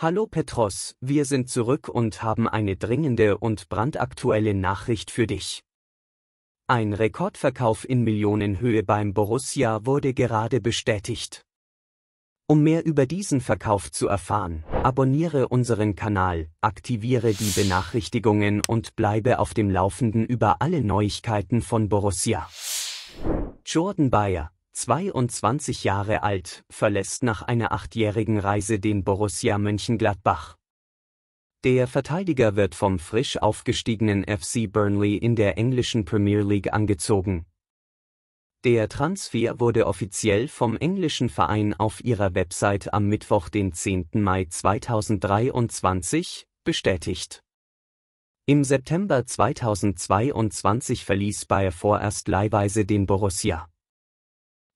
Hallo Petros, wir sind zurück und haben eine dringende und brandaktuelle Nachricht für dich. Ein Rekordverkauf in Millionenhöhe beim Borussia wurde gerade bestätigt. Um mehr über diesen Verkauf zu erfahren, abonniere unseren Kanal, aktiviere die Benachrichtigungen und bleibe auf dem Laufenden über alle Neuigkeiten von Borussia. Jordan Bayer, 22 Jahre alt, verlässt nach einer achtjährigen Reise den Borussia Mönchengladbach. Der Verteidiger wird vom frisch aufgestiegenen FC Burnley in der englischen Premier League angezogen. Der Transfer wurde offiziell vom englischen Verein auf ihrer Website am Mittwoch, den 10. Mai 2023, bestätigt. Im September 2022 verließ Bayer vorerst leihweise den Borussia.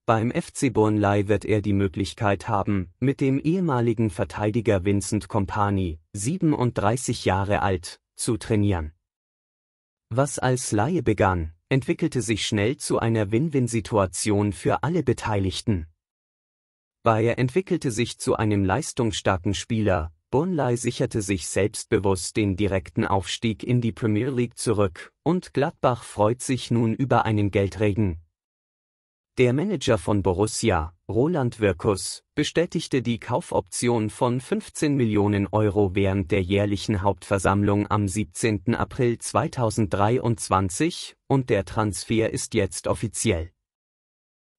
Beim FC Burnley wird er die Möglichkeit haben, mit dem ehemaligen Verteidiger Vincent Kompany, 37 Jahre alt, zu trainieren. Was als Laie begann, entwickelte sich schnell zu einer Win-Win-Situation für alle Beteiligten. Bayer entwickelte sich zu einem leistungsstarken Spieler, Burnley sicherte sich selbstbewusst den direkten Aufstieg in die Premier League zurück, und Gladbach freut sich nun über einen Geldregen, der Manager von Borussia, Roland Wirkus, bestätigte die Kaufoption von 15 Millionen Euro während der jährlichen Hauptversammlung am 17. April 2023 und der Transfer ist jetzt offiziell.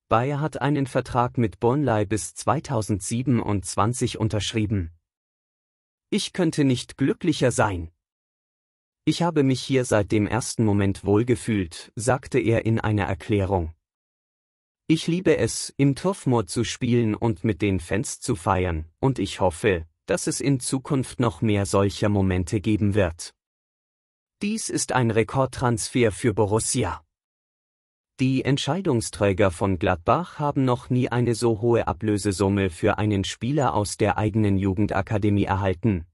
Bayer hat einen Vertrag mit Burnley bis 2027 unterschrieben. Ich könnte nicht glücklicher sein. Ich habe mich hier seit dem ersten Moment wohlgefühlt, sagte er in einer Erklärung. Ich liebe es, im Turfmoor zu spielen und mit den Fans zu feiern, und ich hoffe, dass es in Zukunft noch mehr solcher Momente geben wird. Dies ist ein Rekordtransfer für Borussia. Die Entscheidungsträger von Gladbach haben noch nie eine so hohe Ablösesumme für einen Spieler aus der eigenen Jugendakademie erhalten.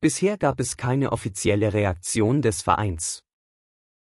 Bisher gab es keine offizielle Reaktion des Vereins.